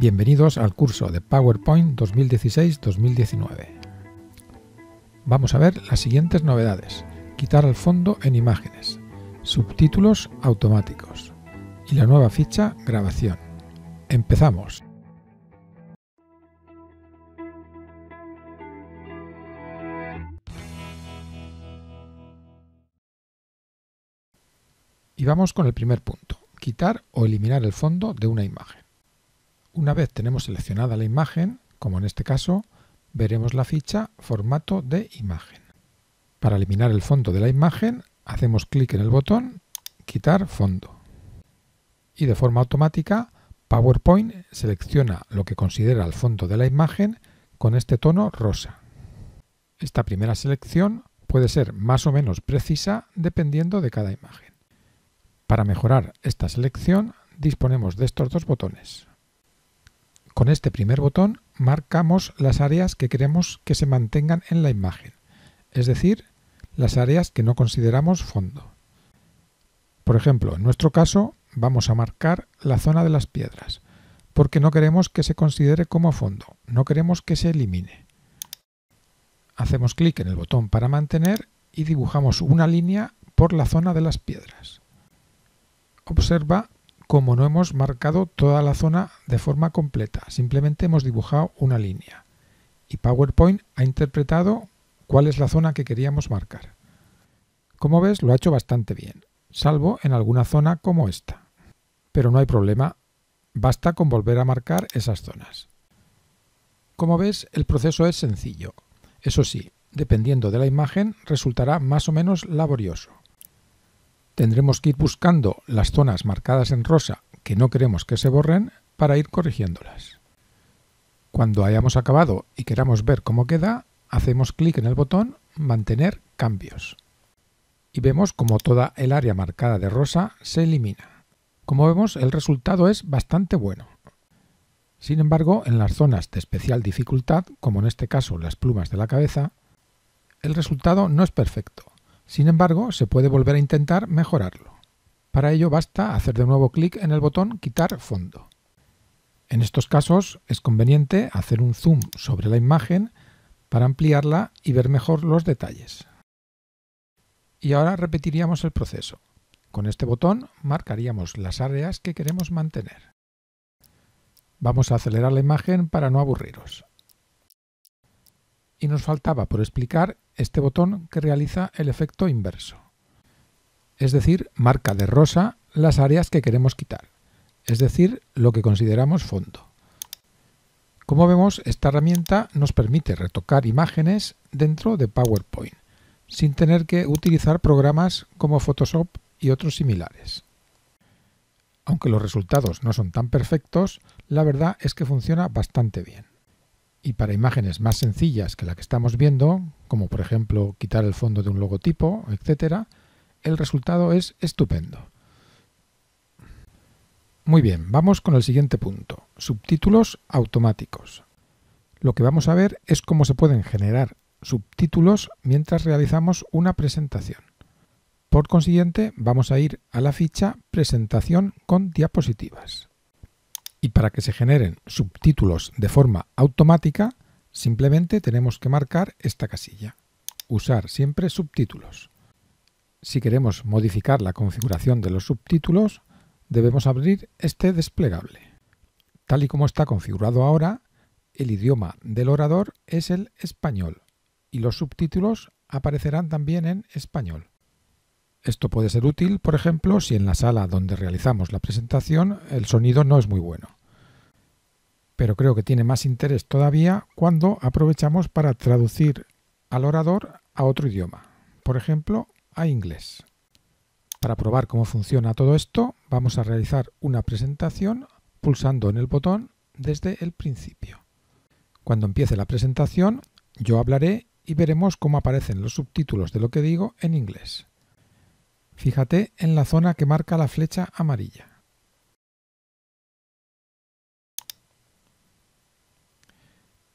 Bienvenidos al curso de PowerPoint 2016-2019. Vamos a ver las siguientes novedades. Quitar el fondo en imágenes. Subtítulos automáticos. Y la nueva ficha grabación. Empezamos. Y vamos con el primer punto, quitar o eliminar el fondo de una imagen. Una vez tenemos seleccionada la imagen, como en este caso, veremos la ficha Formato de imagen. Para eliminar el fondo de la imagen, hacemos clic en el botón Quitar fondo. Y de forma automática, PowerPoint selecciona lo que considera el fondo de la imagen con este tono rosa. Esta primera selección puede ser más o menos precisa dependiendo de cada imagen. Para mejorar esta selección disponemos de estos dos botones. Con este primer botón marcamos las áreas que queremos que se mantengan en la imagen, es decir, las áreas que no consideramos fondo. Por ejemplo, en nuestro caso vamos a marcar la zona de las piedras, porque no queremos que se considere como fondo, no queremos que se elimine. Hacemos clic en el botón para mantener y dibujamos una línea por la zona de las piedras. Observa como no hemos marcado toda la zona de forma completa, simplemente hemos dibujado una línea. Y PowerPoint ha interpretado cuál es la zona que queríamos marcar. Como ves, lo ha hecho bastante bien, salvo en alguna zona como esta. Pero no hay problema, basta con volver a marcar esas zonas. Como ves, el proceso es sencillo. Eso sí, dependiendo de la imagen, resultará más o menos laborioso tendremos que ir buscando las zonas marcadas en rosa que no queremos que se borren para ir corrigiéndolas. Cuando hayamos acabado y queramos ver cómo queda, hacemos clic en el botón Mantener cambios y vemos como toda el área marcada de rosa se elimina. Como vemos, el resultado es bastante bueno. Sin embargo, en las zonas de especial dificultad, como en este caso las plumas de la cabeza, el resultado no es perfecto. Sin embargo, se puede volver a intentar mejorarlo. Para ello basta hacer de nuevo clic en el botón Quitar fondo. En estos casos es conveniente hacer un zoom sobre la imagen para ampliarla y ver mejor los detalles. Y ahora repetiríamos el proceso. Con este botón marcaríamos las áreas que queremos mantener. Vamos a acelerar la imagen para no aburriros. Y nos faltaba por explicar este botón que realiza el efecto inverso. Es decir, marca de rosa las áreas que queremos quitar, es decir, lo que consideramos fondo. Como vemos, esta herramienta nos permite retocar imágenes dentro de PowerPoint, sin tener que utilizar programas como Photoshop y otros similares. Aunque los resultados no son tan perfectos, la verdad es que funciona bastante bien y para imágenes más sencillas que la que estamos viendo, como por ejemplo quitar el fondo de un logotipo, etc., el resultado es estupendo. Muy bien, vamos con el siguiente punto, subtítulos automáticos. Lo que vamos a ver es cómo se pueden generar subtítulos mientras realizamos una presentación. Por consiguiente, vamos a ir a la ficha Presentación con diapositivas. Y para que se generen subtítulos de forma automática, simplemente tenemos que marcar esta casilla. Usar siempre subtítulos. Si queremos modificar la configuración de los subtítulos, debemos abrir este desplegable. Tal y como está configurado ahora, el idioma del orador es el español y los subtítulos aparecerán también en español. Esto puede ser útil, por ejemplo, si en la sala donde realizamos la presentación el sonido no es muy bueno. Pero creo que tiene más interés todavía cuando aprovechamos para traducir al orador a otro idioma, por ejemplo, a inglés. Para probar cómo funciona todo esto, vamos a realizar una presentación pulsando en el botón desde el principio. Cuando empiece la presentación, yo hablaré y veremos cómo aparecen los subtítulos de lo que digo en inglés. Fíjate en la zona que marca la flecha amarilla.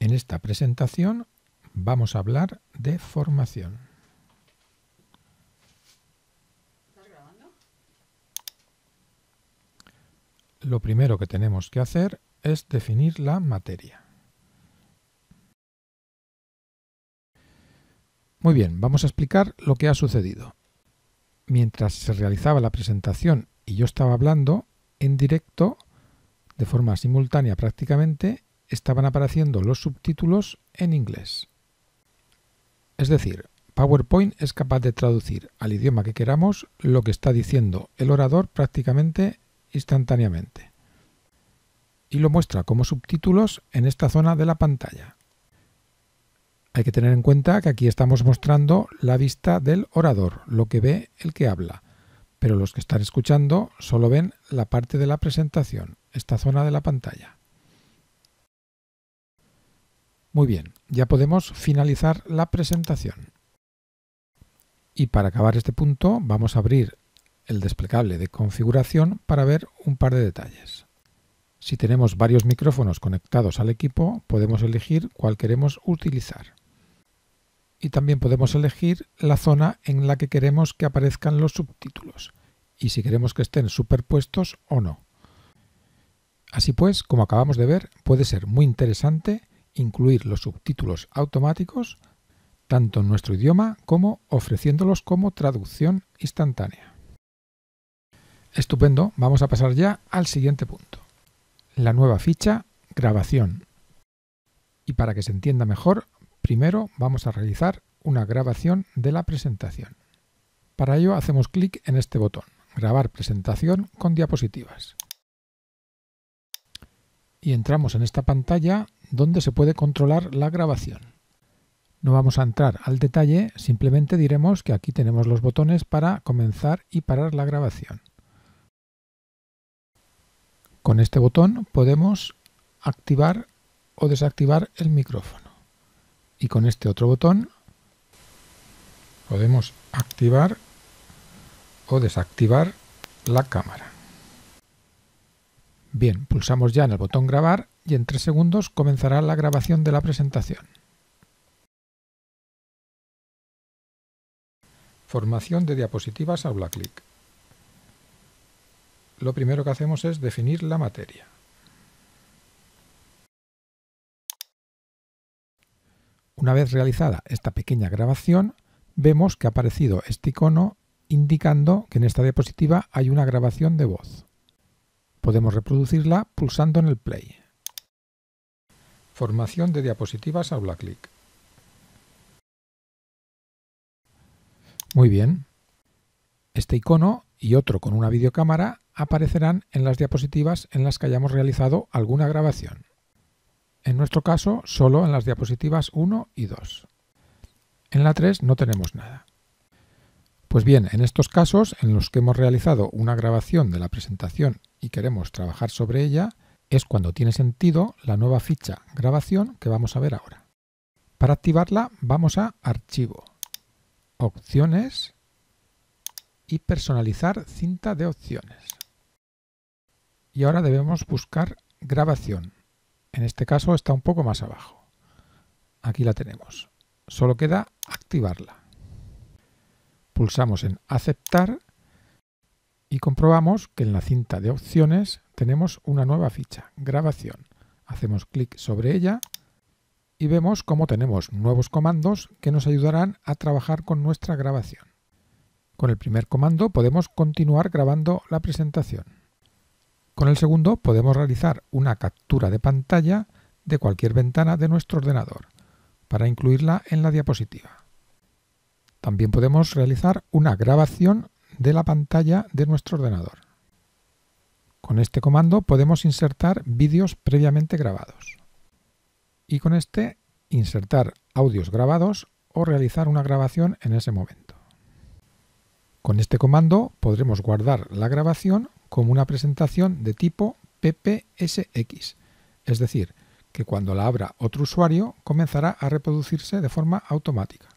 En esta presentación vamos a hablar de formación. Lo primero que tenemos que hacer es definir la materia. Muy bien, vamos a explicar lo que ha sucedido mientras se realizaba la presentación y yo estaba hablando, en directo, de forma simultánea prácticamente, estaban apareciendo los subtítulos en inglés. Es decir, PowerPoint es capaz de traducir al idioma que queramos lo que está diciendo el orador prácticamente instantáneamente. Y lo muestra como subtítulos en esta zona de la pantalla. Hay que tener en cuenta que aquí estamos mostrando la vista del orador, lo que ve el que habla, pero los que están escuchando solo ven la parte de la presentación, esta zona de la pantalla. Muy bien, ya podemos finalizar la presentación. Y para acabar este punto vamos a abrir el desplegable de configuración para ver un par de detalles. Si tenemos varios micrófonos conectados al equipo, podemos elegir cuál queremos utilizar y también podemos elegir la zona en la que queremos que aparezcan los subtítulos y si queremos que estén superpuestos o no. Así pues, como acabamos de ver, puede ser muy interesante incluir los subtítulos automáticos tanto en nuestro idioma como ofreciéndolos como traducción instantánea. Estupendo, vamos a pasar ya al siguiente punto. La nueva ficha, grabación. Y para que se entienda mejor, Primero vamos a realizar una grabación de la presentación. Para ello hacemos clic en este botón, Grabar presentación con diapositivas. Y entramos en esta pantalla donde se puede controlar la grabación. No vamos a entrar al detalle, simplemente diremos que aquí tenemos los botones para comenzar y parar la grabación. Con este botón podemos activar o desactivar el micrófono y con este otro botón podemos activar o desactivar la cámara. Bien, pulsamos ya en el botón grabar y en tres segundos comenzará la grabación de la presentación. Formación de diapositivas a clic. Lo primero que hacemos es definir la materia. Una vez realizada esta pequeña grabación, vemos que ha aparecido este icono indicando que en esta diapositiva hay una grabación de voz. Podemos reproducirla pulsando en el play. Formación de diapositivas aula clic. Muy bien. Este icono y otro con una videocámara aparecerán en las diapositivas en las que hayamos realizado alguna grabación en nuestro caso solo en las diapositivas 1 y 2. En la 3 no tenemos nada. Pues bien, en estos casos en los que hemos realizado una grabación de la presentación y queremos trabajar sobre ella, es cuando tiene sentido la nueva ficha grabación que vamos a ver ahora. Para activarla vamos a Archivo, Opciones y Personalizar cinta de opciones. Y ahora debemos buscar Grabación. En este caso está un poco más abajo. Aquí la tenemos. Solo queda activarla. Pulsamos en aceptar y comprobamos que en la cinta de opciones tenemos una nueva ficha, grabación. Hacemos clic sobre ella y vemos cómo tenemos nuevos comandos que nos ayudarán a trabajar con nuestra grabación. Con el primer comando podemos continuar grabando la presentación. Con el segundo podemos realizar una captura de pantalla de cualquier ventana de nuestro ordenador para incluirla en la diapositiva. También podemos realizar una grabación de la pantalla de nuestro ordenador. Con este comando podemos insertar vídeos previamente grabados. Y con este insertar audios grabados o realizar una grabación en ese momento. Con este comando podremos guardar la grabación como una presentación de tipo PPSX, es decir, que cuando la abra otro usuario comenzará a reproducirse de forma automática,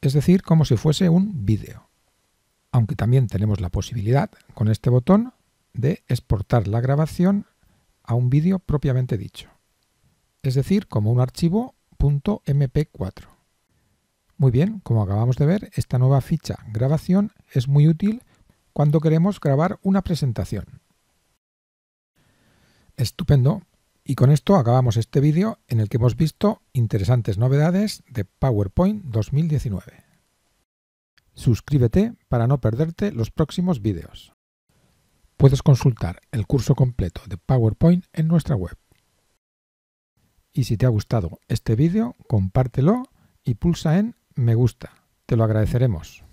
es decir, como si fuese un vídeo. Aunque también tenemos la posibilidad, con este botón, de exportar la grabación a un vídeo propiamente dicho, es decir, como un archivo .mp4. Muy bien, como acabamos de ver, esta nueva ficha grabación es muy útil cuando queremos grabar una presentación. Estupendo. Y con esto acabamos este vídeo en el que hemos visto interesantes novedades de PowerPoint 2019. Suscríbete para no perderte los próximos vídeos. Puedes consultar el curso completo de PowerPoint en nuestra web. Y si te ha gustado este vídeo, compártelo y pulsa en Me gusta. Te lo agradeceremos.